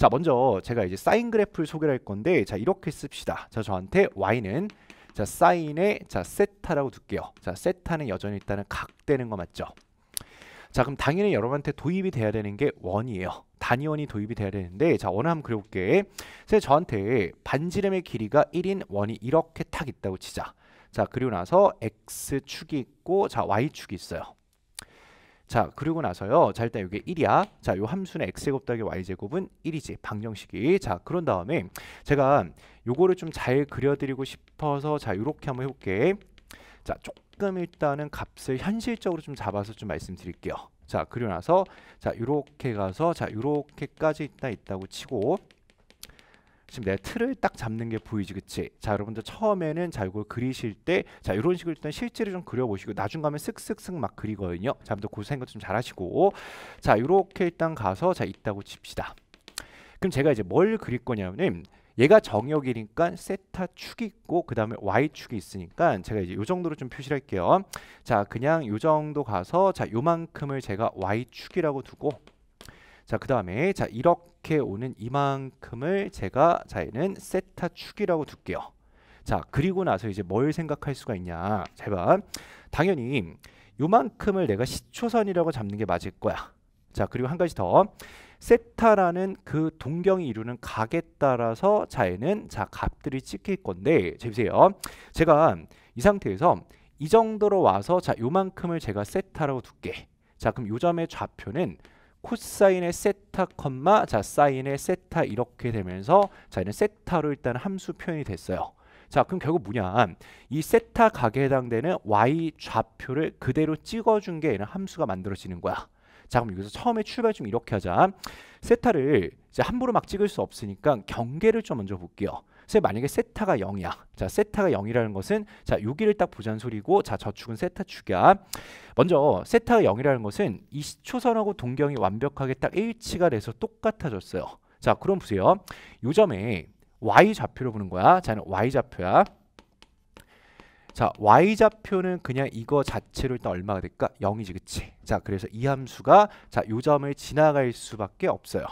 자 먼저 제가 이제 사인 그래프를 소개할 건데 자 이렇게 씁시다. 자 저한테 y는 자 사인의 자 세타라고 둘게요. 자 세타는 여전히 일단은 각되는 거 맞죠? 자 그럼 당연히 여러분한테 도입이 돼야 되는 게 원이에요. 단위원이 도입이 돼야 되는데 자 원을 한번 그려볼게. 그래 저한테 반지름의 길이가 1인 원이 이렇게 탁 있다고 치자. 자 그리고 나서 x축이 있고 자 y축이 있어요. 자 그리고 나서요 자 일단 이게 1이야 자요 함수는 x제곱 더하기 y제곱은 1이지 방정식이 자 그런 다음에 제가 요거를 좀 잘 그려드리고 싶어서 자 요렇게 한번 해볼게 자 조금 일단은 값을 현실적으로 좀 잡아서 좀 말씀드릴게요 자 그리고 나서 자 요렇게 가서 자 요렇게까지 있다 있다고 치고 지금 내가 틀을 딱 잡는 게 보이지 그치? 자 여러분들 처음에는 자 이걸 그리실 때자 이런 식으로 일단 실제로 좀 그려보시고 나중 가면 쓱쓱쓱 막 그리거든요 자 아무튼 그 생각 좀 잘하시고 자 이렇게 일단 가서 자 있다고 칩시다 그럼 제가 이제 뭘 그릴 거냐면 얘가 정역이니까 세타 축이 있고 그 다음에 y축이 있으니까 제가 이제 요 정도로 좀 표시를 할게요 자 그냥 요 정도 가서 자 요만큼을 제가 y축이라고 두고 자, 그 다음에 자 이렇게 오는 이만큼을 제가 자 얘는 세타 축이라고 둘게요. 자, 그리고 나서 이제 뭘 생각할 수가 있냐? 제발 당연히 요만큼을 내가 시초선이라고 잡는 게 맞을 거야. 자, 그리고 한 가지 더 세타라는 그 동경이 이루는 각에 따라서 자얘는자 값들이 찍힐 건데 재 보세요. 제가 이 상태에서 이 정도로 와서 자 요만큼을 제가 세타라고 둘게. 자 그럼 요 점의 좌표는 코사인의 세타 컴마 자 사인의 세타 이렇게 되면서 자이는 세타로 일단 함수 표현이 됐어요. 자 그럼 결국 뭐냐 이 세타 각에 해당되는 y 좌표를 그대로 찍어준 게 이런 함수가 만들어지는 거야. 자 그럼 여기서 처음에 출발 좀 이렇게 하자. 세타를 이제 함부로 막 찍을 수 없으니까 경계를 좀 먼저 볼게요. 만약에 세타가 0이야. 자, 세타가 0이라는 것은 자, 여기를 딱 보자는 소리고 자, 저축은 세타 축이야. 먼저 세타가 0이라는 것은 이 시초선하고 동경이 완벽하게 딱 일치가 돼서 똑같아졌어요. 자, 그럼 보세요. 요점에 y 좌표로 보는 거야. 자는 y 좌표야. 자 y좌표는 그냥 이거 자체로 일단 얼마가 될까? 0이지 그치? 자 그래서 이 함수가 자요 점을 지나갈 수밖에 없어요.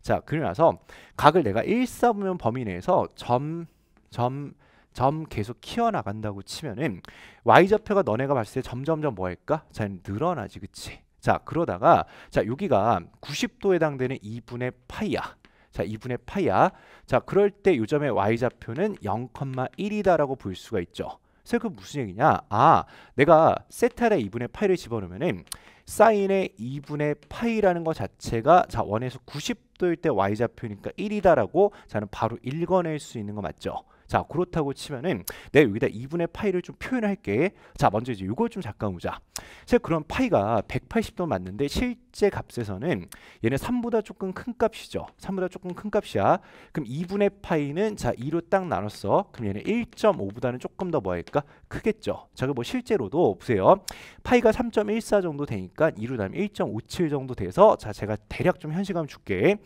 자 그러나서 각을 내가 1, 4분면 범위 내에서 점, 점, 점 계속 키워나간다고 치면은 y좌표가 너네가 봤을 때 점점점 뭐 할까? 자 늘어나지 그치? 자 그러다가 자 여기가 90도 에 해당되는 2분의 파이야. 자 2분의 파이야. 자 그럴 때 요점의 y좌표는 0,1이다라고 볼 수가 있죠. 그래서 그 무슨 얘기냐? 아, 내가 세타의 2분의 파이를 집어넣으면은 사인의 2분의 파이라는 것 자체가 자 원에서 90도일 때 y좌표니까 1이다라고 저는 바로 읽어낼 수 있는 거 맞죠? 자 그렇다고 치면은 내가 여기다 2분의 파이를 좀 표현할게 자 먼저 이제 이걸 좀 잠깐 보자 제그럼 파이가 180도 맞는데 실제 값에서는 얘네 3보다 조금 큰 값이죠 3보다 조금 큰 값이야 그럼 2분의 파이는 자 2로 딱 나눴어 그럼 얘는 1.5보다는 조금 더 뭐할까 크겠죠 자 그럼 뭐 실제로도 보세요 파이가 3.14 정도 되니까 2로 나면 1.57 정도 돼서 자 제가 대략 좀 현실감 줄게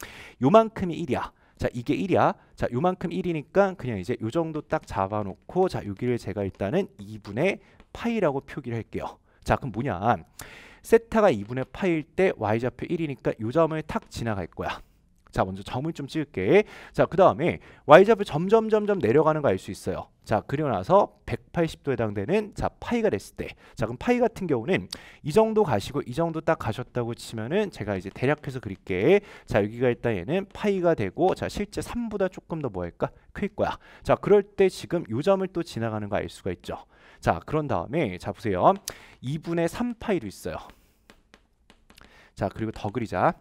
요만큼이 1이야 자 이게 1이야 자 요만큼 1이니까 그냥 이제 요 정도 딱 잡아놓고 자 여기를 제가 일단은 2분의 파이라고 표기를 할게요 자 그럼 뭐냐 세타가 2분의 파일 때 y좌표 1이니까 요 점을 탁 지나갈 거야 자 먼저 점을 좀 찍을게 자 그 다음에 y좌표 점점 점점 내려가는 거 알 수 있어요 자 그리고 나서 180도 해당되는 자 파이가 됐을 때 자 그럼 파이 같은 경우는 이 정도 가시고 이 정도 딱 가셨다고 치면은 제가 이제 대략해서 그릴게 자 여기가 일단 얘는 파이가 되고 자 실제 3보다 조금 더 뭐할까 클 거야 자 그럴 때 지금 요 점을 또 지나가는 거 알 수가 있죠 자 그런 다음에 자 보세요 2분의 3파이도 있어요 자 그리고 더 그리자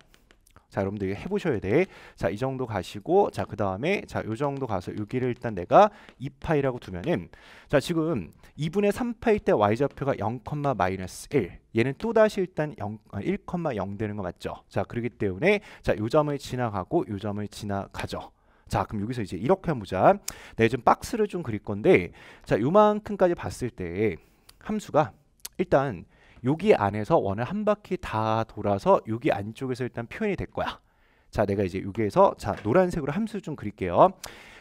자 여러분들 해보셔야 돼. 자 이 정도 가시고 자 그 다음에 자요 정도 가서 여기를 일단 내가 2파이라고 두면은 자 지금 2분의 3파일 때 y좌표가 0, 마이너스 1 얘는 또다시 일단 0, 1,0 어, 되는 거 맞죠? 자 그렇기 때문에 자요 점을 지나가고 요 점을 지나가죠. 자 그럼 여기서 이제 이렇게 한번 보자 내가 지금 박스를 좀 그릴 건데 자 요만큼까지 봤을 때 함수가 일단 여기 안에서 원을 한 바퀴 다 돌아서 여기 안쪽에서 일단 표현이 될 거야. 자, 내가 이제 여기에서 자 노란색으로 함수 좀 그릴게요.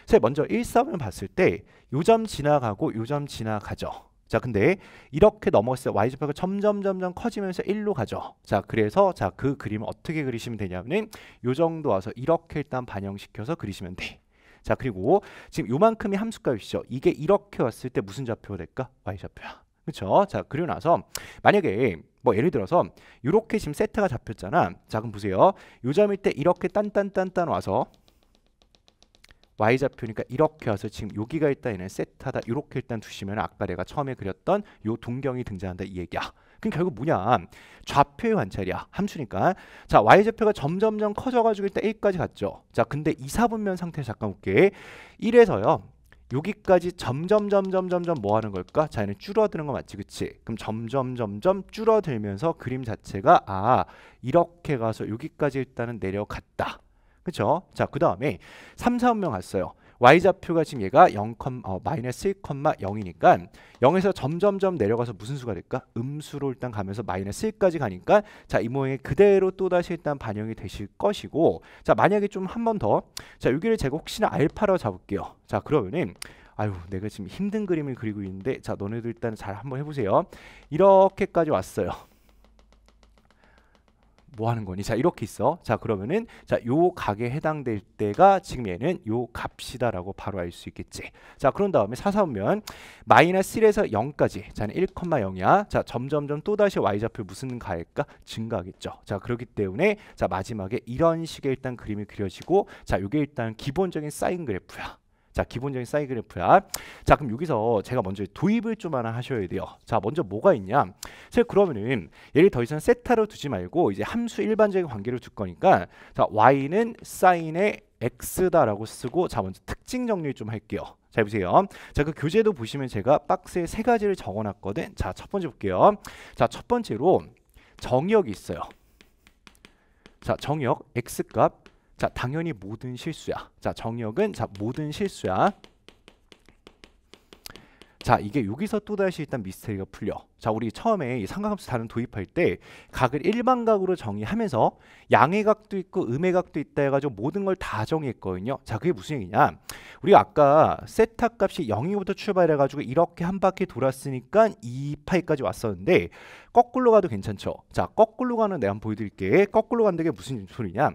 자, 먼저 1, 3을 봤을 때 요점 지나가고 요점 지나가죠. 자 근데 이렇게 넘어갔을 때 y좌표가 점점 점점 커지면서 1로 가죠 자 그래서 자그 그림을 어떻게 그리시면 되냐면은 요 정도 와서 이렇게 일단 반영시켜서 그리시면 돼자 그리고 지금 요만큼이 함수값이죠 이게 이렇게 왔을 때 무슨 좌표가 될까 y좌표야 그렇죠? 자, 그리고 나서 만약에 뭐 예를 들어서 이렇게 지금 세트가 잡혔잖아. 자, 그럼 보세요. 요점일 때 이렇게 딴딴딴딴 와서 y 좌표니까 이렇게 와서 지금 여기가 일단 얘는 세트하다 이렇게 일단 두시면 아까 내가 처음에 그렸던 요 동경이 등장한다 이 얘기야. 그럼 결국 뭐냐 좌표의 관찰이야 함수니까 자 y 좌표가 점점점 커져가지고 일단 1까지 갔죠 자 근데 2, 4분면 상태 를 잠깐 볼게 1에서요 여기까지 점점 점점 점점 뭐 하는 걸까? 자, 얘는 줄어드는 거 맞지, 그치? 그럼 점점 점점 줄어들면서 그림 자체가 아 이렇게 가서 여기까지 일단은 내려갔다. 그쵸? 자, 그 다음에 3, 4운명 갔어요. y좌표가 지금 얘가 0, 어, 마이너스 1,0이니까 0에서 점점점 내려가서 무슨 수가 될까? 음수로 일단 가면서 마이너스 1까지 가니까 자 이 모양이 그대로 또다시 일단 반영이 되실 것이고 자 만약에 좀 한 번 더 자 여기를 제가 혹시나 알파로 잡을게요 자 그러면은 아유 내가 지금 힘든 그림을 그리고 있는데 자 너네들 일단 잘 한번 해보세요 이렇게까지 왔어요 뭐 하는 거니? 자 이렇게 있어. 자 그러면은 자요 가게 해당될 때가 지금 얘는 요 값이다라고 바로 알 수 있겠지. 자 그런 다음에 사사오면 마이너스 1에서 0까지 자는 1,0이야. 자 점점점 또 다시 y좌표 무슨 가일까? 증가하겠죠. 자 그렇기 때문에 자 마지막에 이런 식의 일단 그림이 그려지고 자 요게 일단 기본적인 사인 그래프야. 자 기본적인 사이그래프야 자 그럼 여기서 제가 먼저 도입을 좀 하나 하셔야 돼요 자 먼저 뭐가 있냐 제가 그러면은 얘를 더 이상 세타로 두지 말고 이제 함수 일반적인 관계를 둘 거니까 자 y는 사인의 x다라고 쓰고 자 먼저 특징 정리 를좀 할게요 잘 보세요 자 그 교재도 보시면 제가 박스에 세 가지를 적어놨거든 자 첫 번째 볼게요 자 첫 번째로 정역이 있어요 자 정역 x값 자, 당연히 모든 실수야. 자, 정역은 자, 모든 실수야. 자 이게 여기서 또다시 일단 미스테리가 풀려 자 우리 처음에 이 삼각함수 다른 도입할 때 각을 일반각으로 정의하면서 양의 각도 있고 음의 각도 있다 해가지고 모든 걸 다 정의했거든요 자 그게 무슨 얘기냐 우리 아까 세타 값이 0이부터 출발해가지고 이렇게 한 바퀴 돌았으니까 2파이까지 왔었는데 거꾸로 가도 괜찮죠 자 거꾸로 가는 내가 한번 보여드릴게 거꾸로 간다는 게 무슨 소리냐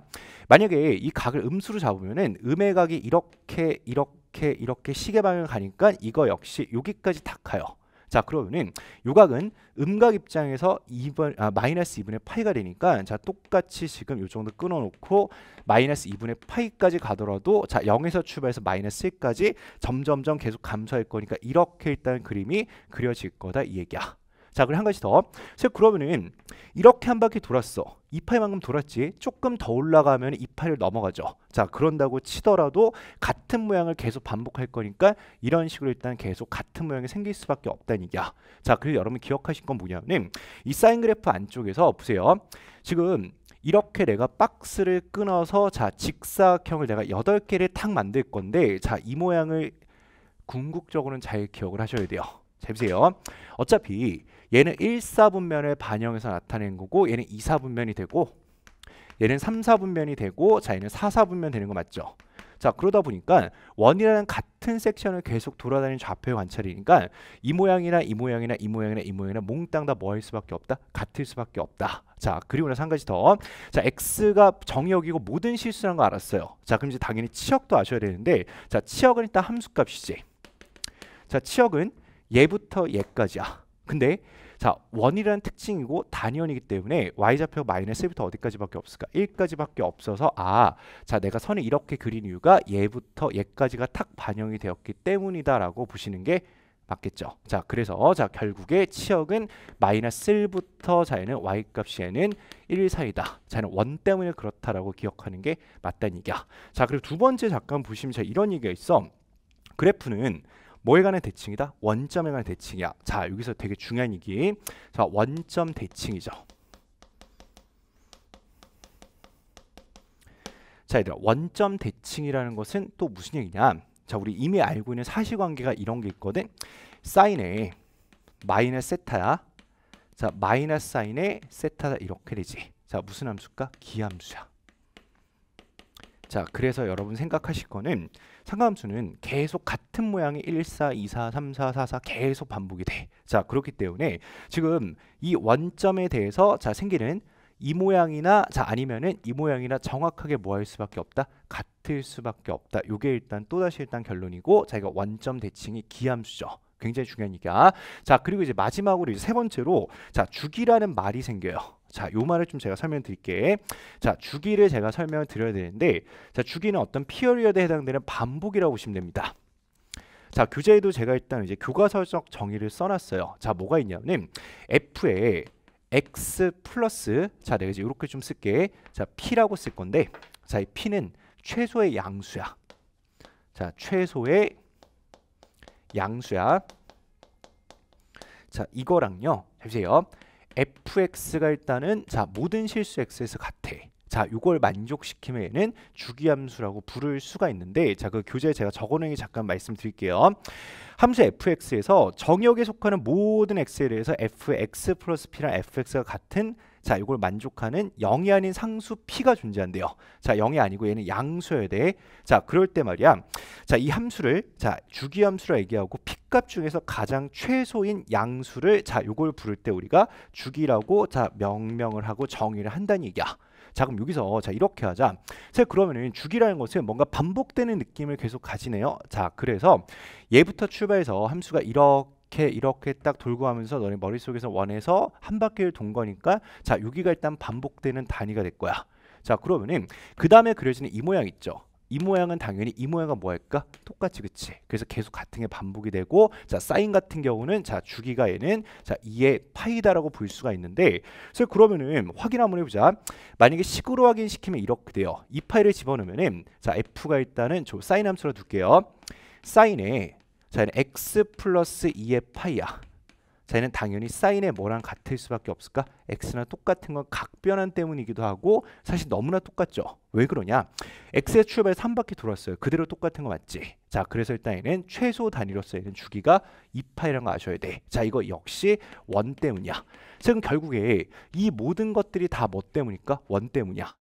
만약에 이 각을 음수로 잡으면은 음의 각이 이렇게 이렇게 이렇게 이렇게 시계 방향 을 가니까 이거 역시 여기까지 닿아요자 그러면은 요각은 음각 입장에서 2분 아, 마이너스 2분의 파이가 되니까 자 똑같이 지금 요 정도 끊어놓고 마이너스 2분의 파이까지 가더라도 자 0에서 출발해서 마이너스 1까지 점점점 계속 감소할 거니까 이렇게 일단 그림이 그려질 거다 이 얘기야. 자, 그리고 한 가지 더. 그래 그러면은 이렇게 한 바퀴 돌았어. 이파이만큼 돌았지. 조금 더 올라가면 이파를 넘어가죠. 자, 그런다고 치더라도 같은 모양을 계속 반복할 거니까 이런 식으로 일단 계속 같은 모양이 생길 수밖에 없다는 얘기야. 자, 그리고 여러분 기억하신건 뭐냐면 이 사인 그래프 안쪽에서 보세요. 지금 이렇게 내가 박스를 끊어서 자 직사각형을 내가 8 개를탁 만들 건데 자 이 모양을 궁극적으로는 잘 기억을 하셔야 돼요. 잘 보세요. 어차피 얘는 1 4분면을 반영해서 나타낸 거고 얘는 2 4분면이 되고 얘는 3 4분면이 되고 자 얘는 4 4분면 되는 거 맞죠? 자 그러다 보니까 원이라는 같은 섹션을 계속 돌아다니는 좌표의 관찰이니까 이 모양이나 이 모양이나 이 모양이나 이 모양이나 몽땅 다 뭐일 수밖에 없다? 같을 수밖에 없다. 자 그리고 나서 한 가지 더. 자 x가 정의역이고 모든 실수라는 거 알았어요. 자 그럼 이제 당연히 치역도 아셔야 되는데 자 치역은 일단 함수값이지. 자 치역은 얘부터 얘까지야. 근데 자 원이라는 특징이고 단위원이기 때문에 y좌표 마이너스 1부터 어디까지밖에 없을까? 1까지밖에 없어서 아자 내가 선을 이렇게 그린 이유가 얘부터 얘까지가 탁 반영이 되었기 때문이다라고 보시는 게 맞겠죠. 자 그래서 자 결국에 치역은 마이너스 1부터 자에는 y값에는 1 사이다. 자는 원 때문에 그렇다라고 기억하는 게 맞다는 얘기야. 자 그리고 두 번째 잠깐 보시면 자 이런 얘기가 있어. 그래프는 뭐에 관한 대칭이다? 원점에 관한 대칭이야. 자, 여기서 되게 중요한 얘기. 자, 원점 대칭이죠. 자, 얘들아. 원점 대칭이라는 것은 또 무슨 얘기냐? 자, 우리 이미 알고 있는 사실관계가 이런 게 있거든. 사인에 마이너스 세타야. 자, 마이너스 사인에 세타다 이렇게 되지. 자, 무슨 함수일까? 기함수야. 자, 그래서 여러분 생각하실 거는 상감수는 계속 같은 모양의 1, 4, 2, 4, 3, 4, 4, 4 계속 반복이 돼. 자, 그렇기 때문에 지금 이 원점에 대해서 자, 생기는 이 모양이나 자 아니면은 이 모양이나 정확하게 뭐 할 수밖에 없다 같을 수밖에 없다 요게 일단 또다시 일단 결론이고 자기가 원점 대칭이 기함수죠 굉장히 중요하니까 자 그리고 이제 마지막으로 이제 세 번째로 자 주기라는 말이 생겨요 자, 요 말을 좀 제가 설명드릴게. 자, 주기를 제가 설명을 드려야 되는데 자, 주기는 어떤 피어리어드에 해당되는 반복이라고 보시면 됩니다. 자, 교재에도 제가 일단 이제 교과서적 정의를 써놨어요. 자, 뭐가 있냐면 F에 X 플러스 자, 내가 이제 이렇게 좀 쓸게. 자, P라고 쓸 건데 자, 이 P는 최소의 양수야. 자, 최소의 양수야. 자, 이거랑요. 잠시만요. fx가 일단은 자 모든 실수 x에서 같아. 자, 이걸 만족시키면은 주기함수라고 부를 수가 있는데 자, 그 교재에 제가 적어놓은 게 잠깐 말씀드릴게요. 함수 fx에서 정역에 속하는 모든 x에 대해서 fx 플러스 p랑 fx가 같은 자, 이걸 만족하는 0이 아닌 상수 P가 존재한대요. 자, 0이 아니고 얘는 양수여야 돼. 자, 그럴 때 말이야. 자, 이 함수를 자, 주기 함수라 얘기하고 P값 중에서 가장 최소인 양수를 자, 이걸 부를 때 우리가 주기라고 자, 명명을 하고 정의를 한다는 얘기야. 자 그럼 여기서 자 이렇게 하자 자 그러면은 주기라는 것은 뭔가 반복되는 느낌을 계속 가지네요 자 그래서 얘부터 출발해서 함수가 이렇게 이렇게 이렇게 딱 돌고 하면서 너네 머릿속에서 원해서 한 바퀴를 돈 거니까 자 여기가 일단 반복되는 단위가 될 거야 자 그러면은 그 다음에 그려지는 이 모양 있죠 이 모양은 당연히 이모양은 뭐할까? 똑같이 그치 그래서 계속 같은 게 반복이 되고 자 사인 같은 경우는 자 주기가 얘는 자 2의 파이다라고 볼 수가 있는데 그래서 그러면은 확인 한번 해보자 만약에 식으로 확인시키면 이렇게 돼요 이 파이를 집어넣으면은 자 f가 일단은 저 사인 함수로 둘게요 사인에 자얘는 x 플러스 2의 파이야. 자얘는 당연히 사인의 뭐랑 같을 수밖에 없을까? x나 똑같은 건 각변환 때문이기도 하고 사실 너무나 똑같죠. 왜 그러냐? x의 출발 3바퀴 돌았어요. 그대로 똑같은 거 맞지? 자, 그래서 일단 얘는 최소 단위로서 얘는 주기가 2파이라는 거 아셔야 돼. 자, 이거 역시 원 때문이야. 지금 결국에 이 모든 것들이 다 뭐 때문일까? 원 때문이야.